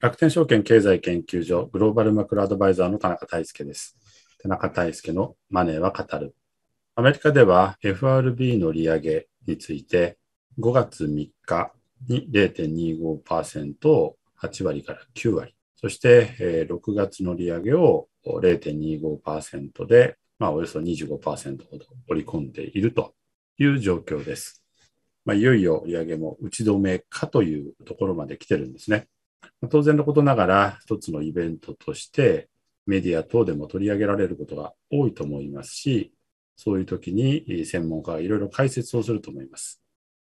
楽天証券経済研究所グローバルマクロアドバイザーの田中大輔です。田中大輔のマネーは語る。アメリカでは FRB の利上げについて5月3日に0.25%を8割から9割、そして6月の利上げを0.25%で、まあ、およそ25%ほど織り込んでいるという状況です。まあ、いよいよ利上げも打ち止めかというところまで来てるんですね。当然のことながら、一つのイベントとして、メディア等でも取り上げられることが多いと思いますし、そういう時に専門家がいろいろ解説をすると思います。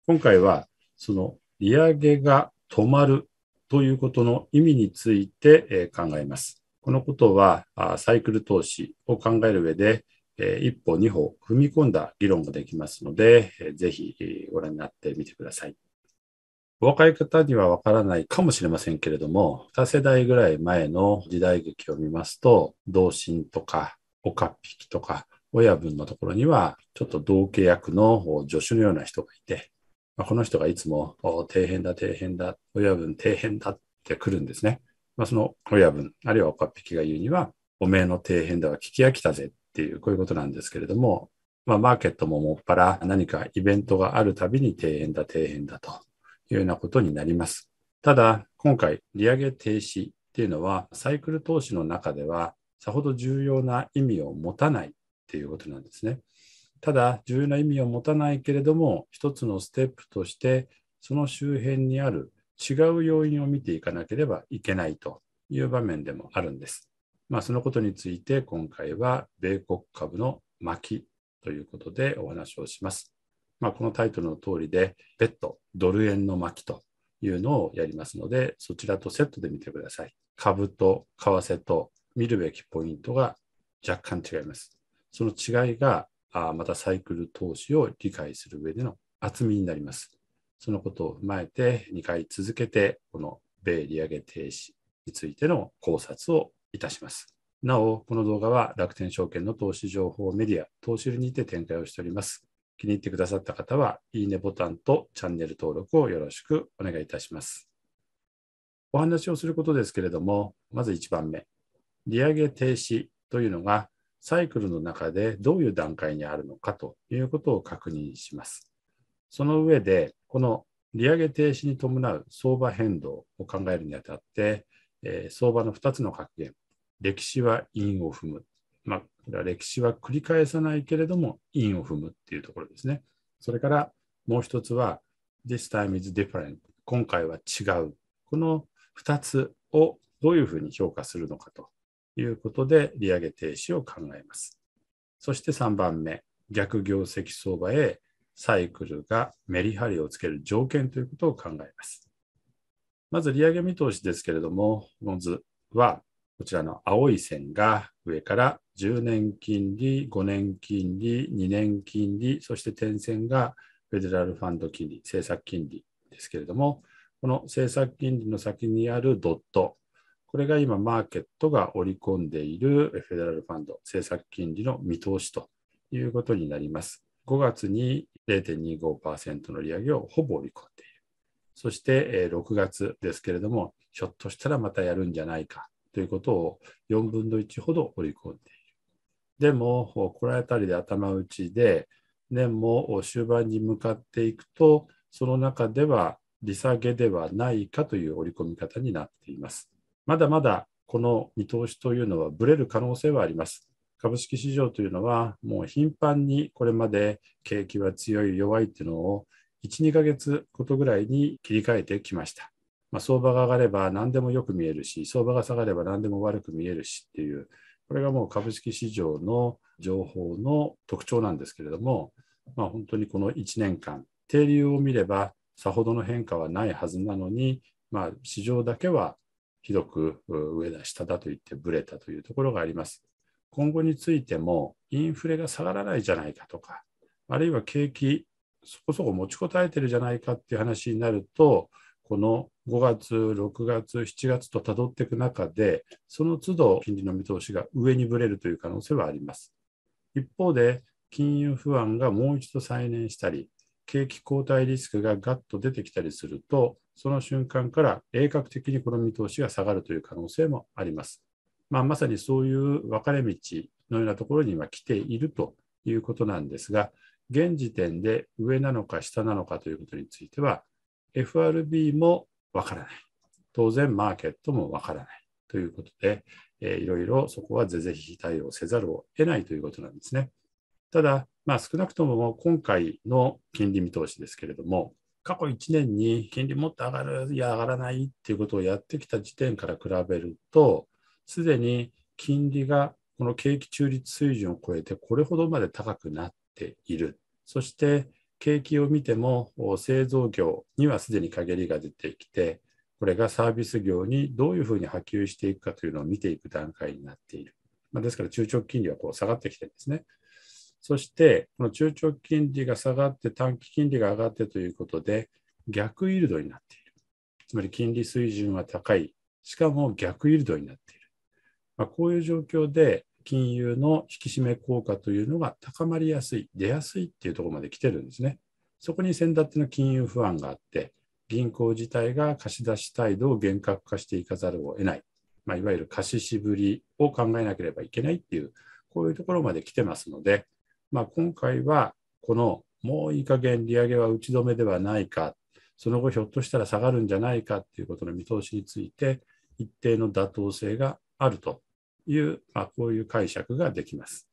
今回は、その利上げが止まるということの意味について考えます。このことは、サイクル投資を考える上で、一歩二歩踏み込んだ議論ができますので、ぜひご覧になってみてください。若い方にはわからないかもしれませんけれども、2世代ぐらい前の時代劇を見ますと、同心とか、岡っ引きとか、親分のところには、ちょっと同契約の助手のような人がいて、まあ、この人がいつも、底辺だ、底辺だ、親分、底辺だって来るんですね。まあ、その親分、あるいは岡っ引きが言うには、おめえの底辺だは聞き飽きたぜっていう、こういうことなんですけれども、まあ、マーケットももっぱら何かイベントがあるたびに底辺だ、底辺だと。いうようなことになります。ただ、今回、利上げ停止っていうのは、サイクル投資の中では、さほど重要な意味を持たないっていうことなんですね。ただ、重要な意味を持たないけれども、一つのステップとして、その周辺にある違う要因を見ていかなければいけないという場面でもあるんです。まあ、そのことについて、今回は米国株の巻きということでお話をします。まあ、このタイトルの通りで、別途ドル円の巻というのをやりますので、そちらとセットで見てください。株と為替と見るべきポイントが若干違います。その違いが、あまたサイクル投資を理解する上での厚みになります。そのことを踏まえて、2回続けて、この米利上げ停止についての考察をいたします。なお、この動画は楽天証券の投資情報メディア、投資にて展開をしております。気に入ってくださった方は、いいねボタンとチャンネル登録をよろしくお願いいたします。お話をすることですけれども、まず1番目、利上げ停止というのが、サイクルの中でどういう段階にあるのかということを確認します。その上で、この利上げ停止に伴う相場変動を考えるにあたって、えー、相場の2つの格言、歴史は韻を踏む、まあ、歴史は繰り返さないけれども、因を踏むっていうところですね。それからもう一つは、This time is different。今回は違う。この二つをどういうふうに評価するのかということで、利上げ停止を考えます。そして3番目、逆業績相場へサイクルがメリハリをつける条件ということを考えます。まず利上げ見通しですけれども、この図はこちらの青い線が上から10年金利、5年金利、2年金利、そして点線がフェデラルファンド金利、政策金利ですけれども、この政策金利の先にあるドット、これが今、マーケットが織り込んでいるフェデラルファンド、政策金利の見通しということになります。5月に0.25%の利上げをほぼ織り込んでいる。そして6月ですけれども、ひょっとしたらまたやるんじゃないかということを4分の1ほど織り込んでいる。でも、これあたりで頭打ちで、年も終盤に向かっていくと、その中では利下げではないかという織り込み方になっています。まだまだこの見通しというのはブレる可能性はあります。株式市場というのはもう頻繁にこれまで景気は強い弱いっていうのを1、2ヶ月ごとぐらいに切り替えてきました。まあ、相場が上がれば何でもよく見えるし、相場が下がれば何でも悪く見えるしっていう、これがもう株式市場の情報の特徴なんですけれども、まあ、本当にこの1年間、定流を見ればさほどの変化はないはずなのに、まあ、市場だけはひどく上だ、下だといってぶれたというところがあります。今後についても、インフレが下がらないじゃないかとか、あるいは景気、そこそこ持ちこたえてるじゃないかっていう話になると、この5月、6月、7月とたどっていく中で、その都度金利の見通しが上にぶれるという可能性はあります。一方で、金融不安がもう一度再燃したり、景気後退リスクがガッと出てきたりすると、その瞬間から鋭角的にこの見通しが下がるという可能性もあります。まあ、まさにそういう分かれ道のようなところに今来ているということなんですが、現時点で上なのか下なのかということについては、FRB もわからない。当然、マーケットもわからない。ということで、えー、いろいろそこは是々非対応せざるを得ないということなんですね。ただ、まあ、少なくとも今回の金利見通しですけれども、過去1年に金利もっと上がる、いや、上がらないっていうことをやってきた時点から比べると、すでに金利がこの景気中立水準を超えて、これほどまで高くなっている。そして、景気を見ても製造業にはすでに陰りが出てきてこれがサービス業にどういうふうに波及していくかというのを見ていく段階になっている、まあ、ですから中長期金利はこう下がってきてるんですねそしてこの中長期金利が下がって短期金利が上がってということで逆イールドになっているつまり金利水準は高いしかも逆イールドになっている、まあ、こういう状況で金融の引き締め効果というのが高まりやすい、出やすいっていうところまで来てるんですね。そこに先立っての金融不安があって、銀行自体が貸し出し態度を厳格化していかざるを得ない、まあ、いわゆる貸ししぶりを考えなければいけないっていう、こういうところまで来てますので、まあ、今回はこのもういい加減利上げは打ち止めではないか、その後ひょっとしたら下がるんじゃないかっていうことの見通しについて、一定の妥当性があるという、まあ、こういう解釈ができます。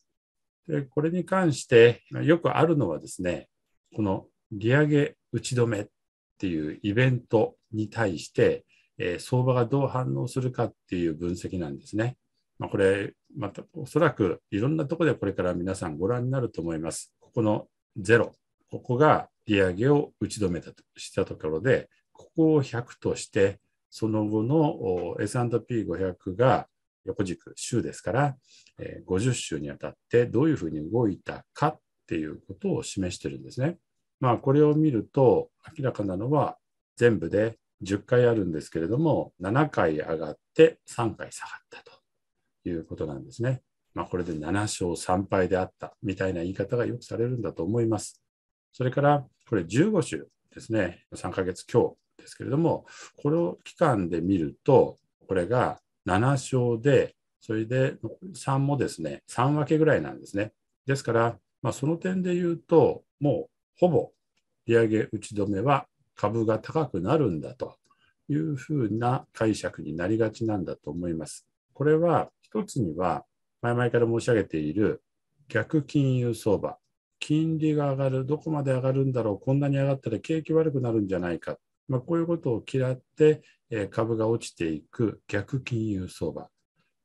でこれに関してよくあるのはですねこの利上げ打ち止めっていうイベントに対して、えー、相場がどう反応するかっていう分析なんですね。まあ、これまたおそらくいろんなところでこれから皆さんご覧になると思います。ここの0ここが利上げを打ち止めたとしたところでここを100としてその後の S&P500 が横軸、週ですから、えー、50週にあたってどういうふうに動いたかっていうことを示してるんですね。まあ、これを見ると明らかなのは全部で10回あるんですけれども、7回上がって3回下がったということなんですね。まあ、これで7勝3敗であったみたいな言い方がよくされるんだと思います。それから、これ15週ですね、3ヶ月強ですけれども、この期間で見ると、これが7勝で、それで3もですね、3分けぐらいなんですね。ですから、まあ、その点で言うと、もうほぼ利上げ打ち止めは株が高くなるんだというふうな解釈になりがちなんだと思います。これは一つには、前々から申し上げている逆金融相場、金利が上がる、どこまで上がるんだろう、こんなに上がったら景気悪くなるんじゃないかまあ、こういうことを嫌って、え株が落ちていく逆金融相場。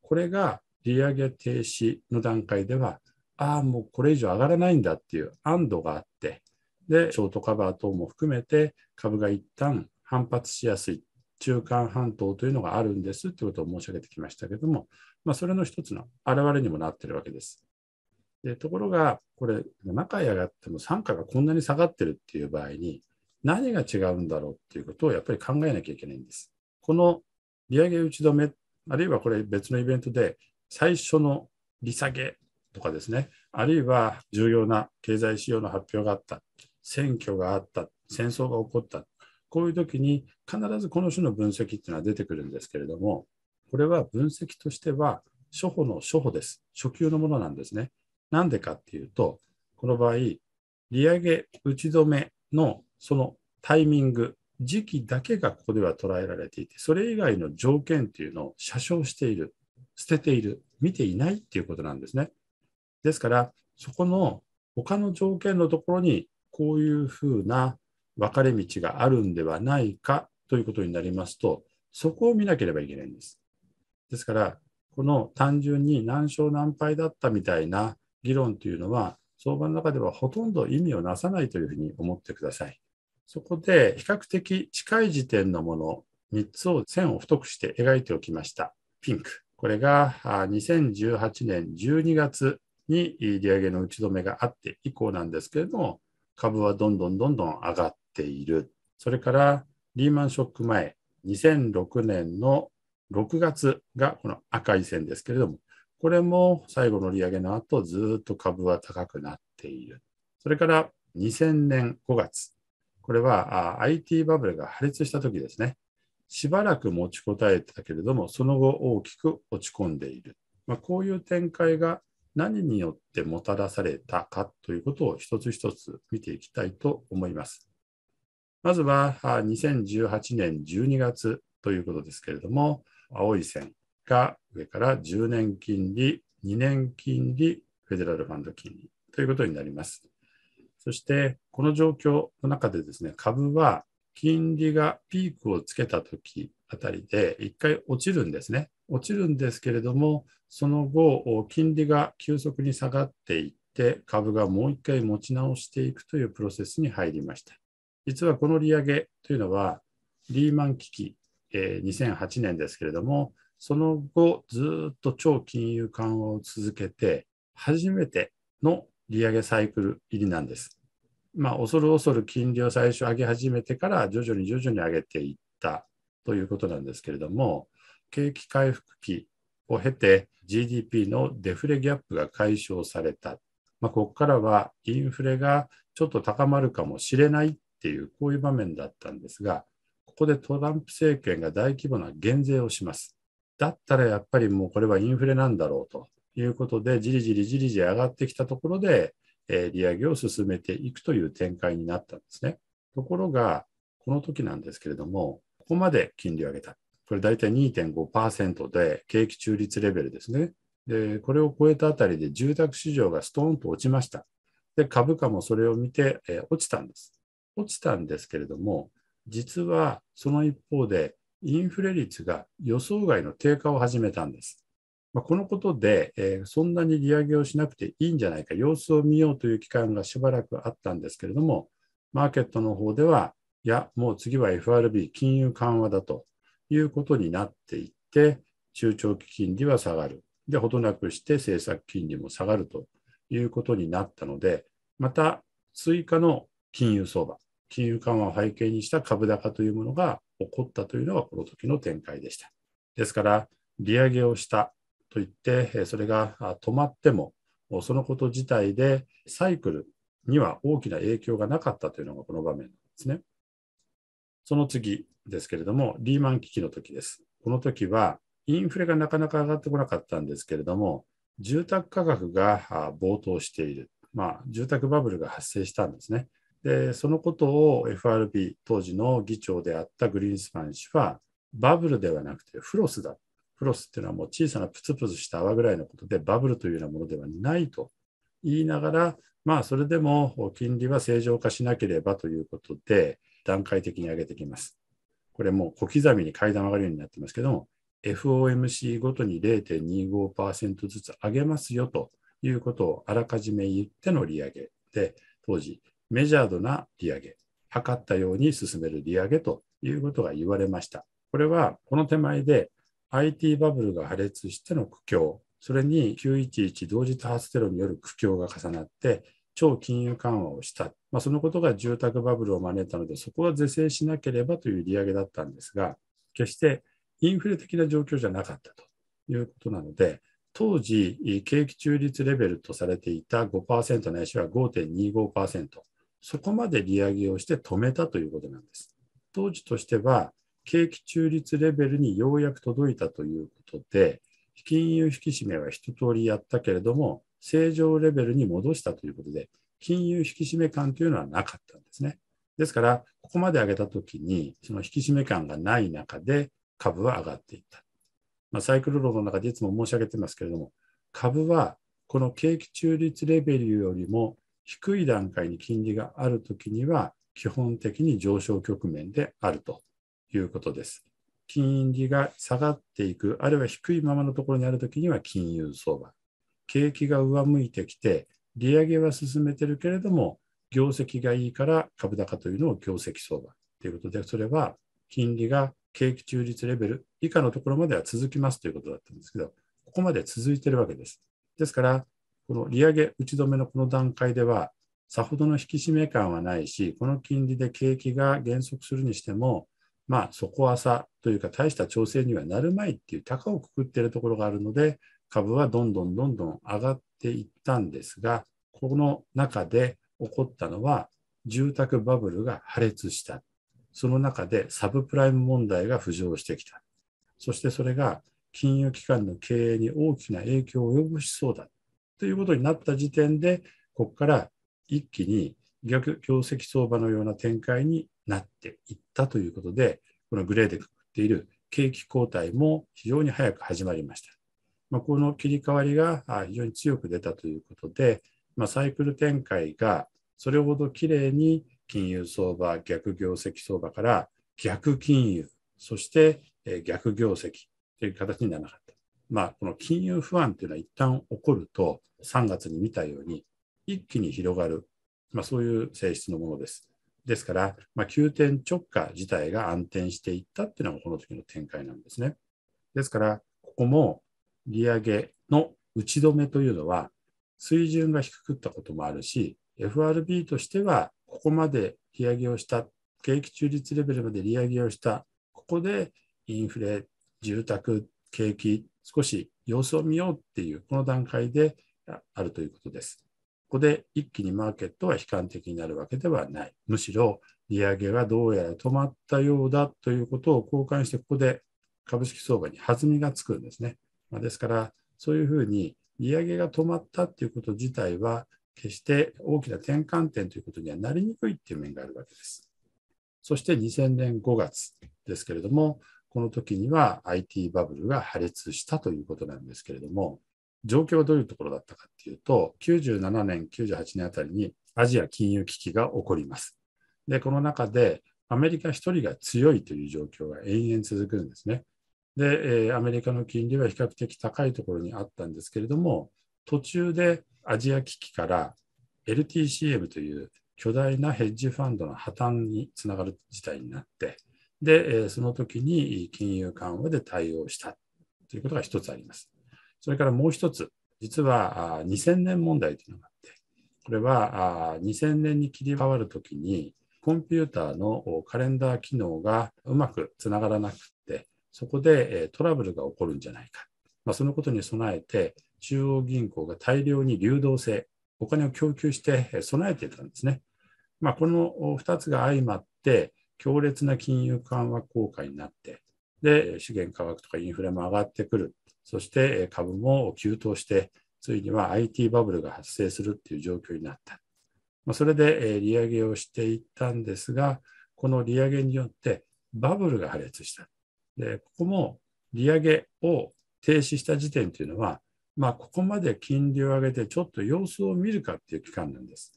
これが利上げ停止の段階では、ああ、もうこれ以上上がらないんだっていう安堵があって、で、ショートカバー等も含めて株が一旦反発しやすい中間半島というのがあるんですということを申し上げてきましたけども、まあ、それの一つの表れにもなっているわけです。でところが、これ、中へ上がっても、傘下がこんなに下がってるっていう場合に、何が違うんだろうっていうことをやっぱり考えなきゃいけないんです。この利上げ打ち止め、あるいはこれ別のイベントで最初の利下げとかですね、あるいは重要な経済指標の発表があった、選挙があった、戦争が起こった、こういう時に必ずこの種の分析っていうのは出てくるんですけれども、これは分析としては初歩の初歩です。初級のものなんですね。なんでかっていうと、この場合、利上げ打ち止めのそのタイミング、時期だけがここでは捉えられていて、それ以外の条件というのを写傷している、捨てている、見ていないということなんですね。ですから、そこの他の条件のところに、こういうふうな分かれ道があるんではないかということになりますと、そこを見なければいけないんです。ですから、この単純に何勝何敗だったみたいな議論というのは、相場の中ではほとんど意味をなさないというふうに思ってください。そこで比較的近い時点のもの3つを線を太くして描いておきました。ピンク。これが2018年12月に利上げの打ち止めがあって以降なんですけれども、株はどんどんどんどん上がっている。それからリーマンショック前、2006年の6月がこの赤い線ですけれども、これも最後の利上げの後、ずっと株は高くなっている。それから2000年5月、これは IT バブルが破裂した時ですね。しばらく持ちこたえてたけれども、その後大きく落ち込んでいる。まあ、こういう展開が何によってもたらされたかということを一つ一つ見ていきたいと思います。まずは2018年12月ということですけれども、青い線が上から10年金利、2年金利、フェデラルファンド金利ということになります。そして、この状況の中でですね、株は金利がピークをつけたときあたりで、一回落ちるんですね。落ちるんですけれども、その後、金利が急速に下がっていって、株がもう一回持ち直していくというプロセスに入りました。実はこの利上げというのは、リーマン危機、え2008年ですけれども、その後、ずっと超金融緩和を続けて、初めての利上げサイクル入りなんです。まあ、恐る恐る金利を最初上げ始めてから徐々に徐々に上げていったということなんですけれども景気回復期を経て GDP のデフレギャップが解消された、まあ、ここからはインフレがちょっと高まるかもしれないっていうこういう場面だったんですがここでトランプ政権が大規模な減税をします。だったらやっぱりもうこれはインフレなんだろうということでじりじりじりじり上がってきたところでえ利上げを進めていくという展開になったんですね。ところが、この時なんですけれども、ここまで金利を上げた。これ大体2.5%で、景気中立レベルですね。で、これを超えたあたりで住宅市場がストーンと落ちました。で、株価もそれを見て、え落ちたんです。落ちたんですけれども、実はその一方で、インフレ率が予想外の低下を始めたんです。まあ、このことで、えー、そんなに利上げをしなくていいんじゃないか、様子を見ようという期間がしばらくあったんですけれども、マーケットの方では、いや、もう次は FRB、金融緩和だということになっていって、中長期金利は下がる。で、ほどなくして政策金利も下がるということになったので、また追加の金融相場、金融緩和を背景にした株高というものが起こったというのがこの時の展開でした。ですから、利上げをした、といって、それが止まっても、そのこと自体でサイクルには大きな影響がなかったというのがこの場面なんですね。その次ですけれども、リーマン危機の時です。この時は、インフレがなかなか上がってこなかったんですけれども、住宅価格が暴騰している、まあ、住宅バブルが発生したんですね。で、そのことを FRB、当時の議長であったグリーンスパン氏は、バブルではなくてフロスだフロスっていうのはもう小さなプツプツした泡ぐらいのことでバブルというようなものではないと言いながら、まあ、それでも金利は正常化しなければということで、段階的に上げてきます。これもう小刻みに階段上がるようになってますけども、FOMC ごとに0.25%ずつ上げますよということをあらかじめ言っての利上げで、当時、メジャードな利上げ、測ったように進める利上げということが言われました。これはこの手前で IT バブルが破裂しての苦境、それに911同時多発テロによる苦境が重なって、超金融緩和をした、まあ、そのことが住宅バブルを招いたので、そこは是正しなければという利上げだったんですが、決してインフレ的な状況じゃなかったということなので、当時、景気中立レベルとされていた5%ないしは5.25%、そこまで利上げをして止めたということなんです。当時としては、景気中立レベルにようやく届いたということで、金融引き締めは一通りやったけれども、正常レベルに戻したということで、金融引き締め感というのはなかったんですね。ですから、ここまで上げたときに、その引き締め感がない中で株は上がっていった。まあ、サイクル論の中でいつも申し上げてますけれども、株はこの景気中立レベルよりも低い段階に金利があるときには、基本的に上昇局面であるということです。金利が下がっていく、あるいは低いままのところにあるときには金融相場。景気が上向いてきて、利上げは進めてるけれども、業績がいいから株高というのを業績相場ということで、それは金利が景気中立レベル以下のところまでは続きますということだったんですけど、ここまで続いてるわけです。ですから、この利上げ打ち止めのこの段階では、さほどの引き締め感はないし、この金利で景気が減速するにしても、まあ、底浅というか大した調整にはなるまいっていう高をくくっているところがあるので、株はどんどんどんどん上がっていったんですが、この中で起こったのは、住宅バブルが破裂した。その中でサブプライム問題が浮上してきた。そしてそれが金融機関の経営に大きな影響を及ぼしそうだということになった時点で、ここから一気に業績相場のような展開になっていったということで、このグレーでくっている景気後退も非常に早く始まりました。まあ、この切り替わりが非常に強く出たということで、まあ、サイクル展開がそれほどきれいに金融相場、逆業績相場から逆金融、そして逆業績という形にならなかった。まあ、この金融不安というのは一旦起こると、3月に見たように一気に広がる、まあ、そういう性質のものです。ですから、まあ、急転直下自体が暗転していったっていうのがこの時の展開なんですね。ですから、ここも利上げの打ち止めというのは、水準が低くったこともあるし、FRB としては、ここまで利上げをした、景気中立レベルまで利上げをした、ここでインフレ、住宅、景気、少し様子を見ようっていう、この段階であるということです。ここで一気にマーケットは悲観的になるわけではない。むしろ利上げがどうやら止まったようだということを交換して、ここで株式相場に弾みがつくんですね。まあ、ですから、そういうふうに利上げが止まったということ自体は、決して大きな転換点ということにはなりにくいという面があるわけです。そして2000年5月ですけれども、この時には IT バブルが破裂したということなんですけれども、状況はどういうところだったかっていうと、97年、98年あたりにアジア金融危機が起こります。で、この中でアメリカ1人が強いという状況が延々続くんですね。で、えアメリカの金利は比較的高いところにあったんですけれども、途中でアジア危機から LTCM という巨大なヘッジファンドの破綻につながる事態になって、で、その時に金融緩和で対応したということが一つあります。それからもう一つ、実は2000年問題というのがあって、これは2000年に切り替わるときに、コンピューターのカレンダー機能がうまくつながらなくて、そこでトラブルが起こるんじゃないか。まあ、そのことに備えて、中央銀行が大量に流動性、お金を供給して備えていたんですね。まあ、この2つが相まって、強烈な金融緩和効果になって、で、資源価格とかインフレも上がってくるそして株も急騰して、ついには IT バブルが発生するっていう状況になった。まあ、それで利上げをしていったんですが、この利上げによってバブルが破裂した。で、ここも利上げを停止した時点というのは、まあ、ここまで金利を上げてちょっと様子を見るかっていう期間なんです。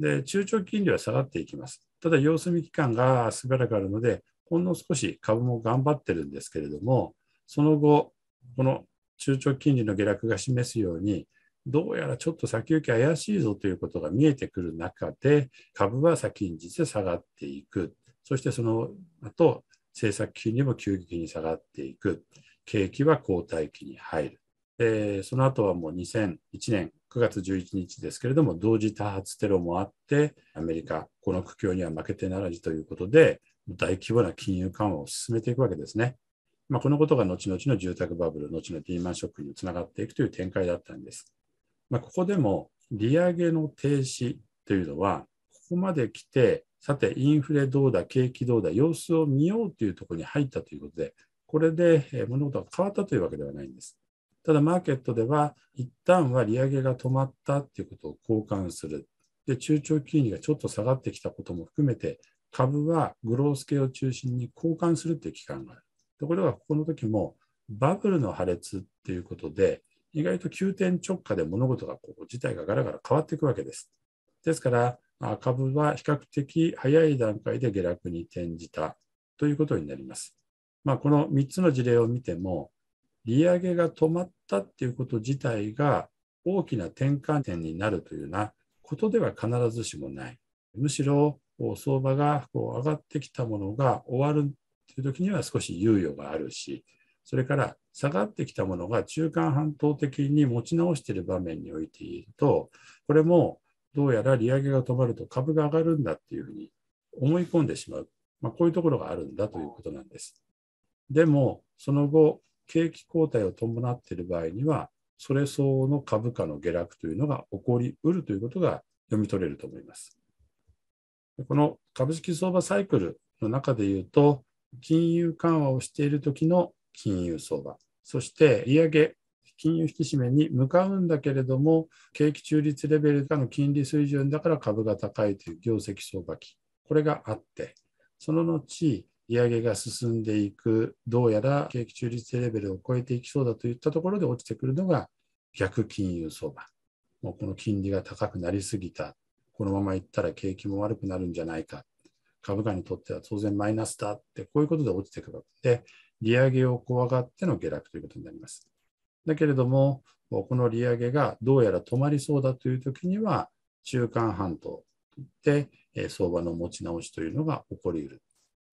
で、中長期金利は下がっていきます。ただ、様子見期間がしばらくあるので、ほんの少し株も頑張ってるんですけれども、その後、この中長金利の下落が示すように、どうやらちょっと先行き怪しいぞということが見えてくる中で、株は先んじて下がっていく、そしてその後政策金利も急激に下がっていく、景気は後退期に入る。でその後はもう2001年9月11日ですけれども、同時多発テロもあって、アメリカ、この苦境には負けてならずということで、大規模な金融緩和を進めていくわけですね。まあ、このことが後々の住宅バブル、後のリーマンショックにつながっていくという展開だったんです。まあ、ここでも利上げの停止というのは、ここまで来て、さて、インフレどうだ、景気どうだ、様子を見ようというところに入ったということで、これで物事が変わったというわけではないんです。ただ、マーケットでは、一旦は利上げが止まったということを交換する。で、中長金利がちょっと下がってきたことも含めて、株はグロース系を中心に交換するという期間がある。ところがここの時もバブルの破裂っていうことで意外と急転直下で物事がこう事態がガラガラ変わっていくわけです。ですからま株は比較的早い段階で下落に転じたということになります。まあ、この3つの事例を見ても利上げが止まったっていうこと自体が大きな転換点になるというようなことでは必ずしもない。むしろ相場がこう上がってきたものが終わるっていう時には少し猶予があるしそれから下がってきたものが中間半島的に持ち直している場面において言うとこれもどうやら利上げが止まると株が上がるんだっていうふうに思い込んでしまう、まあ、こういうところがあるんだということなんです。でもその後景気後退を伴っている場合にはそれ相応の株価の下落というのが起こりうるということが読み取れると思います。この株式相場サイクルの中で言うと、金融緩和をしている時の金融相場、そして利上げ、金融引き締めに向かうんだけれども、景気中立レベル下の金利水準だから株が高いという業績相場期、これがあって、その後、利上げが進んでいく、どうやら景気中立レベルを超えていきそうだといったところで落ちてくるのが逆金融相場。もうこの金利が高くなりすぎた。このままいったら景気も悪くなるんじゃないか。株価にとっては当然マイナスだって、こういうことで落ちていくわけで、利上げを怖がっての下落ということになります。だけれども、この利上げがどうやら止まりそうだというときには、中間半島で相場の持ち直しというのが起こりうる。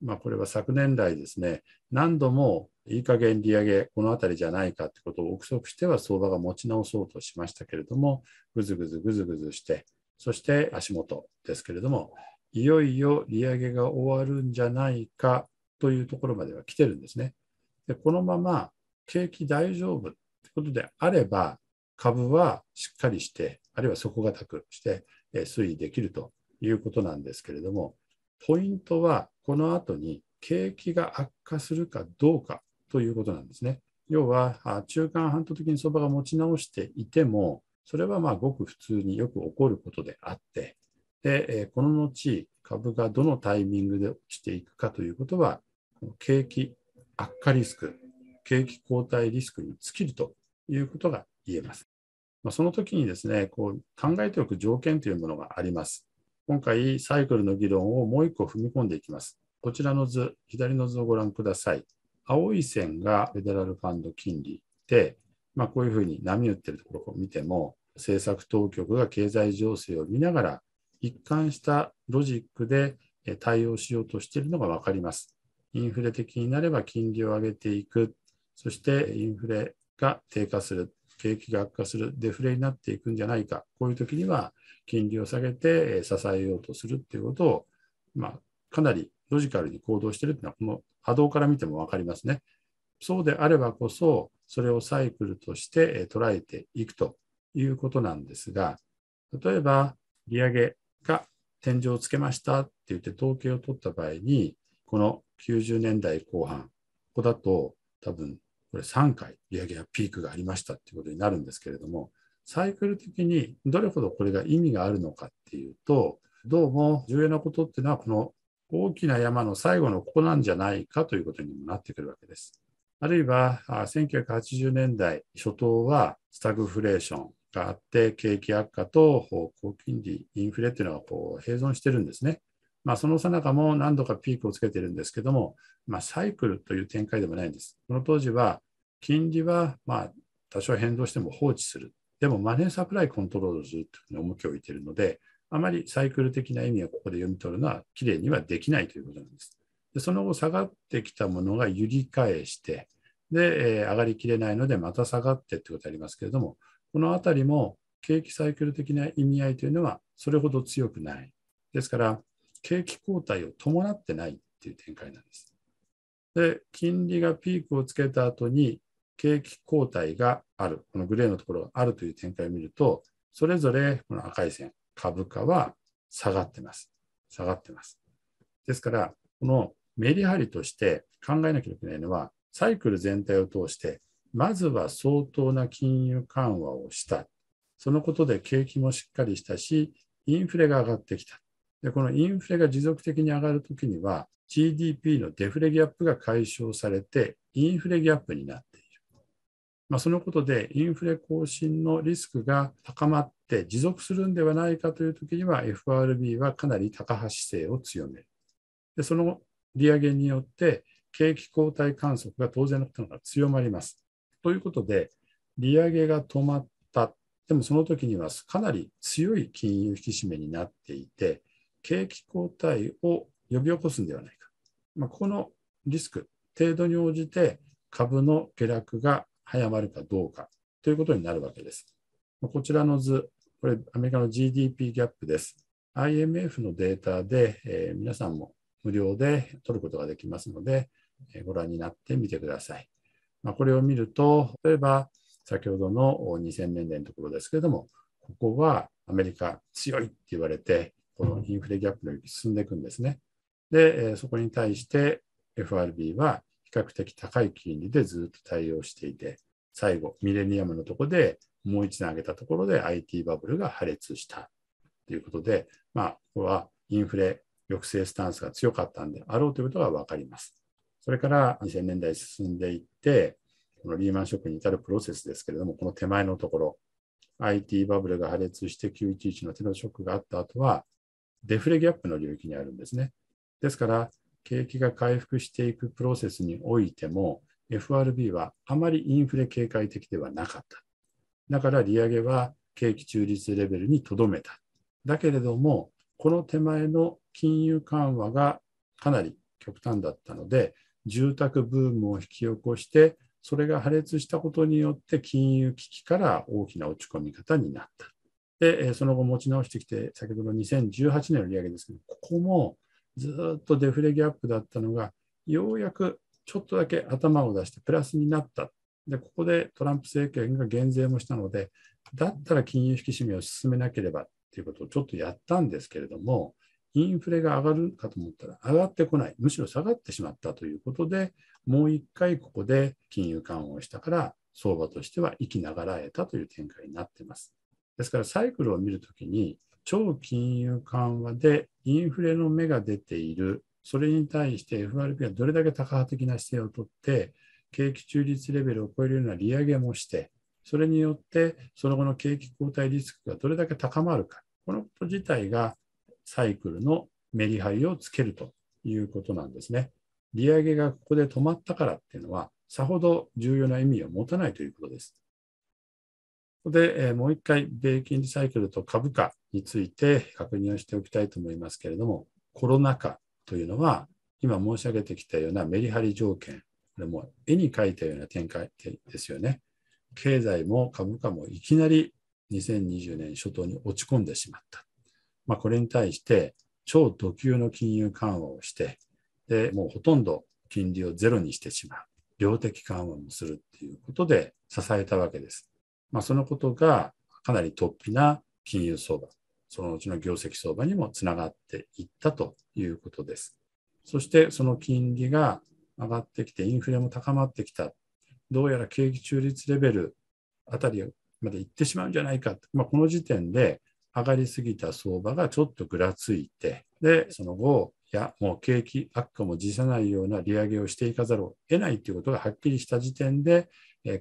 まあ、これは昨年来ですね、何度もいい加減利上げ、この辺りじゃないかってことを憶測しては相場が持ち直そうとしましたけれども、ぐずぐずぐずぐずして、そして足元ですけれども、いよいよ利上げが終わるんじゃないかというところまでは来てるんですね。でこのまま景気大丈夫ってことであれば株はしっかりしてあるいは底堅くして推移できるということなんですけれどもポイントはこの後に景気が悪化するかどうかということなんですね。要は中間半島的に相場が持ち直していてもそれはまあごく普通によく起こることであってで、この後、株がどのタイミングで落ちていくかということは、景気悪化リスク、景気後退リスクに尽きるということが言えます。まあ、その時にですね、こう考えておく条件というものがあります。今回、サイクルの議論をもう一個踏み込んでいきます。こちらの図、左の図をご覧ください。青い線がフェデラルファンド金利で、まあ、こういうふうに波打っているところを見ても、政策当局が経済情勢を見ながら一貫したロジックで対応しようとしているのが分かります。インフレ的になれば金利を上げていく、そしてインフレが低下する、景気が悪化する、デフレになっていくんじゃないか、こういう時には金利を下げて支えようとするっていうことを、まあ、かなりロジカルに行動しているというのは、この波動から見ても分かりますね。そうであればこそ、それをサイクルとして捉えていくということなんですが、例えば、利上げが天井をつけましたって言って統計を取った場合に、この90年代後半、ここだと多分これ3回利上げがピークがありましたっていうことになるんですけれども、サイクル的にどれほどこれが意味があるのかっていうと、どうも重要なことっていうのは、この大きな山の最後のここなんじゃないかということにもなってくるわけです。あるいは1980年代初頭はスタグフレーション、があって、景気悪化と高金利、インフレっていうのはこう併存してるんですね。まあ、その最中も何度かピークをつけてるんですけども、まあ、サイクルという展開でもないんです。この当時は、金利はまあ多少変動しても放置する。でも、マネーサプライコントロールするというふうに重きを置いているので、あまりサイクル的な意味をここで読み取るのは、きれいにはできないということなんです。でその後、下がってきたものが揺り返して、で、えー、上がりきれないので、また下がってってことありますけれども、この辺りも景気サイクル的な意味合いというのはそれほど強くない。ですから、景気後退を伴ってないという展開なんです。で、金利がピークをつけた後に景気後退がある、このグレーのところがあるという展開を見ると、それぞれこの赤い線、株価は下がってます。下がってます。ですから、このメリハリとして考えなきゃいけないのは、サイクル全体を通してまずは相当な金融緩和をした。そのことで景気もしっかりしたし、インフレが上がってきた。でこのインフレが持続的に上がるときには、GDP のデフレギャップが解消されて、インフレギャップになっている。まあ、そのことで、インフレ更新のリスクが高まって持続するんではないかというときには、FRB はかなり高波姿勢を強める。でその利上げによって、景気後退観測が当然のことが強まります。ということで、利上げが止まった、でもその時にはかなり強い金融引き締めになっていて、景気後退を呼び起こすんではないか、まあ、このリスク、程度に応じて株の下落が早まるかどうかということになるわけです。こちらの図、これ、アメリカの GDP ギャップです。IMF のデータで、えー、皆さんも無料で取ることができますので、えー、ご覧になってみてください。まあ、これを見ると、例えば先ほどの2000年代のところですけれども、ここはアメリカ強いって言われて、このインフレギャップのうに進んでいくんですね。で、そこに対して FRB は比較的高い金利でずっと対応していて、最後、ミレニアムのところでもう一段上げたところで IT バブルが破裂したということで、まあ、ここはインフレ抑制スタンスが強かったんであろうということが分かります。それから2000年代進んでいって、このリーマンショックに至るプロセスですけれども、この手前のところ、IT バブルが破裂して911のテロショックがあった後は、デフレギャップの領域にあるんですね。ですから、景気が回復していくプロセスにおいても、FRB はあまりインフレ警戒的ではなかった。だから利上げは景気中立レベルにとどめた。だけれども、この手前の金融緩和がかなり極端だったので、住宅ブームを引き起こして、それが破裂したことによって金融危機から大きな落ち込み方になった。で、その後持ち直してきて、先ほどの2018年の利上げですけど、ここもずっとデフレギャップだったのが、ようやくちょっとだけ頭を出してプラスになった。で、ここでトランプ政権が減税もしたので、だったら金融引き締めを進めなければということをちょっとやったんですけれども、インフレが上がるかと思ったら上がってこない、むしろ下がってしまったということで、もう一回ここで金融緩和をしたから、相場としては生きながらえたという展開になっています。ですからサイクルを見るときに、超金融緩和でインフレの芽が出ている、それに対して FRB はどれだけ高波的な姿勢をとって、景気中立レベルを超えるような利上げもして、それによってその後の景気後退リスクがどれだけ高まるか、このこと自体がサイクルのメリハリをつけるということなんですね。利上げがここで止まったからっていうのは、さほど重要な意味を持たないということです。ここで、えもう一回、米金利サイクルと株価について確認をしておきたいと思いますけれども、コロナ禍というのは、今申し上げてきたようなメリハリ条件、これも絵に描いたような展開ですよね。経済も株価もいきなり2020年初頭に落ち込んでしまった。まあ、これに対して超土級の金融緩和をして、でもうほとんど金利をゼロにしてしまう。量的緩和もするっていうことで支えたわけです。まあ、そのことがかなり突飛な金融相場、そのうちの業績相場にもつながっていったということです。そしてその金利が上がってきて、インフレも高まってきた。どうやら景気中立レベルあたりまで行ってしまうんじゃないか。まあ、この時点で上がりすぎた相場がちょっとぐらついて、で、その後、いや、もう景気悪化も辞さないような利上げをしていかざるを得ないということがはっきりした時点で、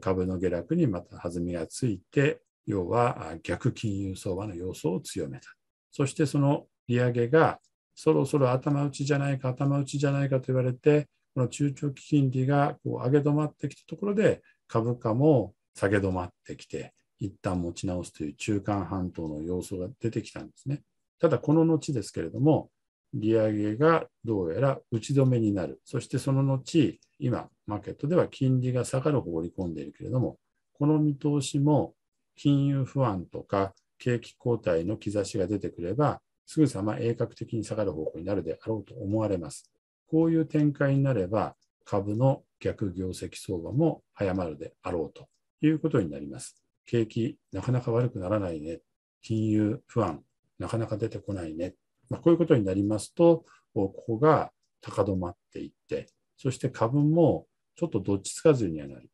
株の下落にまた弾みがついて、要は逆金融相場の様相を強めた。そしてその利上げがそろそろ頭打ちじゃないか、頭打ちじゃないかと言われて、この中長期金利がこう上げ止まってきたところで、株価も下げ止まってきて、一旦持ち直すという中間半島の様相が出てきたんですね。ただ、この後ですけれども、利上げがどうやら打ち止めになる。そしてその後、今、マーケットでは金利が下がる方を織り込んでいるけれども、この見通しも金融不安とか景気後退の兆しが出てくれば、すぐさま鋭角的に下がる方向になるであろうと思われます。こういう展開になれば、株の逆業績相場も早まるであろうということになります。景気、なかなか悪くならないね、金融不安、なかなか出てこないね、まあ、こういうことになりますと、ここが高止まっていって、そして株もちょっとどっちつかずにはなる。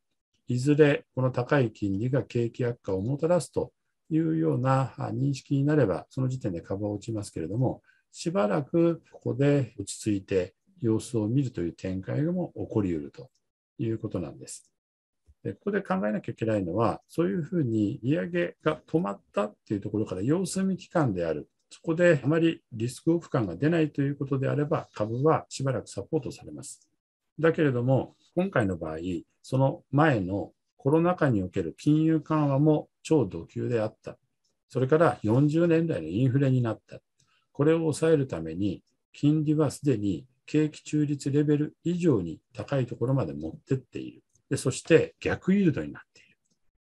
いずれこの高い金利が景気悪化をもたらすというような認識になれば、その時点で株は落ちますけれども、しばらくここで落ち着いて様子を見るという展開も起こりうるということなんです。ここで考えなきゃいけないのは、そういうふうに利上げが止まったっていうところから様子見期間である。そこであまりリスクオフ感が出ないということであれば、株はしばらくサポートされます。だけれども、今回の場合、その前のコロナ禍における金融緩和も超度級であった。それから40年代のインフレになった。これを抑えるために、金利はすでに景気中立レベル以上に高いところまで持ってっている。でそして逆誘導になっている。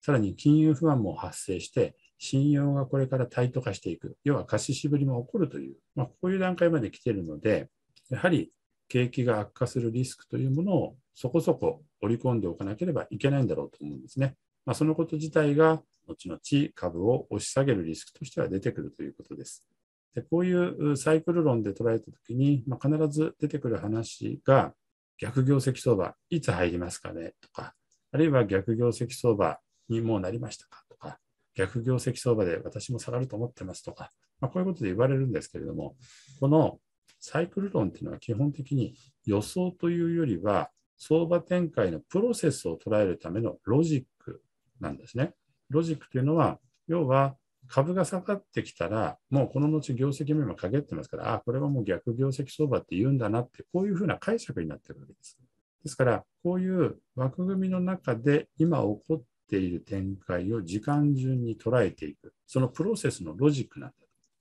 さらに金融不安も発生して、信用がこれからタイト化していく、要は貸し渋りも起こるという、まあ、こういう段階まで来ているので、やはり景気が悪化するリスクというものをそこそこ織り込んでおかなければいけないんだろうと思うんですね。まあ、そのこと自体が後々株を押し下げるリスクとしては出てくるということです。でこういうサイクル論で捉えたときに、まあ、必ず出てくる話が、逆業績相場、いつ入りますかねとか、あるいは逆業績相場にもうなりましたかとか、逆業績相場で私も下がると思ってますとか、まあ、こういうことで言われるんですけれども、このサイクル論っていうのは基本的に予想というよりは、相場展開のプロセスを捉えるためのロジックなんですね。ロジックというのは、要は株が下がってきたら、もうこの後業績面も陰ってますから、あこれはもう逆業績相場って言うんだなって、こういうふうな解釈になってるわけです。ですから、こういう枠組みの中で今起こっている展開を時間順に捉えていく、そのプロセスのロジックなん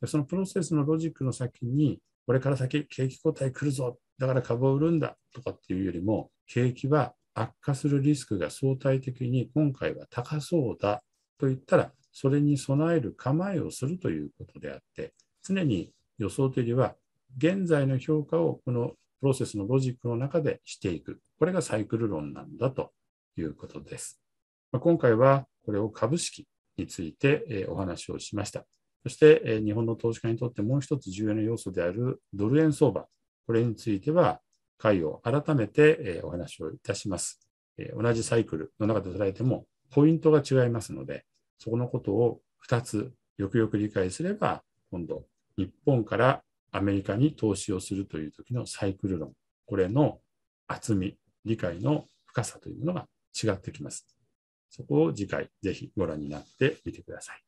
だ。そのプロセスのロジックの先に、これから先、景気後退来るぞ、だから株を売るんだとかっていうよりも、景気は悪化するリスクが相対的に今回は高そうだと言ったら、それに備える構えをするということであって常に予想というよりは現在の評価をこのプロセスのロジックの中でしていくこれがサイクル論なんだということです。今回はこれを株式についてお話をしました。そして日本の投資家にとってもう一つ重要な要素であるドル円相場、これについては回を改めてお話をいたします。同じサイクルの中で捉えてもポイントが違いますので、そこのことを2つよくよく理解すれば、今度、日本からアメリカに投資をするという時のサイクル論、これの厚み、理解の深さというものが違ってきます。そこを次回、ぜひご覧になってみてください。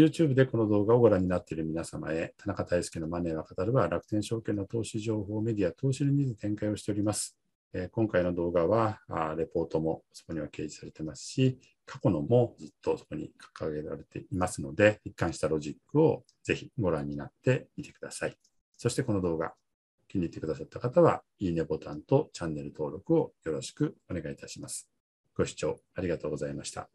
YouTube でこの動画をご覧になっている皆様へ、田中大輔のマネーは語るは楽天証券の投資情報メディア、投資ルニーズ展開をしております。え今回の動画はあレポートもそこには掲示されてますし、過去のもずっとそこに掲げられていますので、一貫したロジックをぜひご覧になってみてください。そしてこの動画、気に入ってくださった方は、いいねボタンとチャンネル登録をよろしくお願いいたします。ご視聴ありがとうございました。